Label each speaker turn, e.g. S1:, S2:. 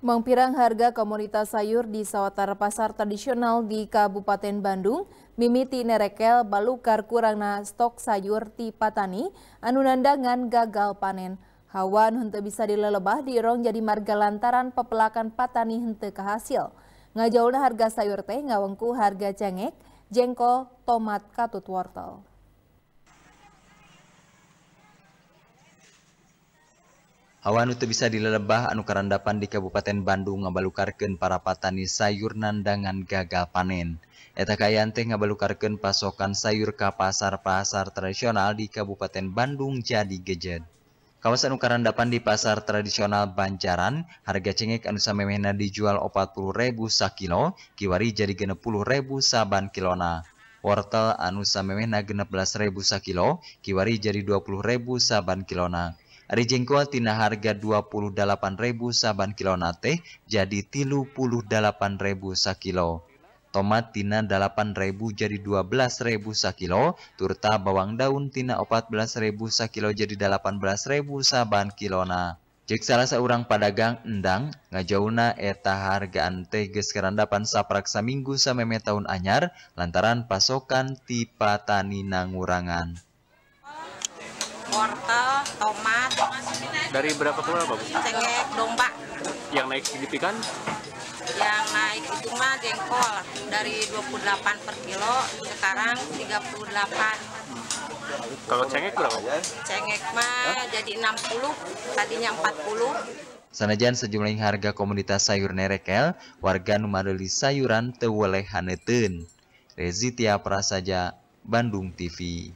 S1: Mengpirang harga komoditas sayur di sawatara pasar tradisional di Kabupaten Bandung, mimiti nerekel balukar kurangna stok sayur ti patani, anunandangan gagal panen. Hawan hente bisa dilelebah di rong jadi marga lantaran pepelakan patani hente kehasil. Ngajaulah harga sayur teh ngawengku harga cengek, jengkol, tomat, katut wortel.
S2: Hawa itu bisa dilelebah anu karandapan di Kabupaten Bandung ngabalukarkan para patani sayur nandangan gagal panen. Eta kayan teh pasokan sayur ke pasar-pasar tradisional di Kabupaten Bandung jadi gejed. Kawasan ukaran anu dapan di pasar tradisional Banjaran, harga cengek anu samemehna dijual Rp40.000 ribu sakilo, kiwari jadi 60.000 ribu saban kilona. Wortel anu samemehna 16000 ribu sakilo, kiwari jadi Rp20.000 ribu saban kilona. Ari jengkol tina harga 28.000 saban kilo nate jadi 38.000 sakilo. Tomat tina 8.000 jadi 12.000 sakilo, turta bawang daun tina 14.000 sakilo jadi 18.000 saban kilona. Jik salah seorang padagang endang ngajauna eta harga ante ges kerandapan saprak minggu sameme tahun anyar lantaran pasokan tipe tani nangurangan
S3: wortel, tomat.
S2: Dari berapa keluar berapa?
S3: Cengkeh, domba.
S2: Yang naik signifikan?
S3: Yang naik itu mah jengkol dari 28 per kilo sekarang 38.
S2: Kalau cengek berapa?
S3: Cengek mah Hah? jadi 60, tadinya 40.
S2: Sanajan sejumlah harga komunitas sayur nerekel, warga numadeli sayuran teweleh Hanetun, Rezitia Prasaja, Bandung TV.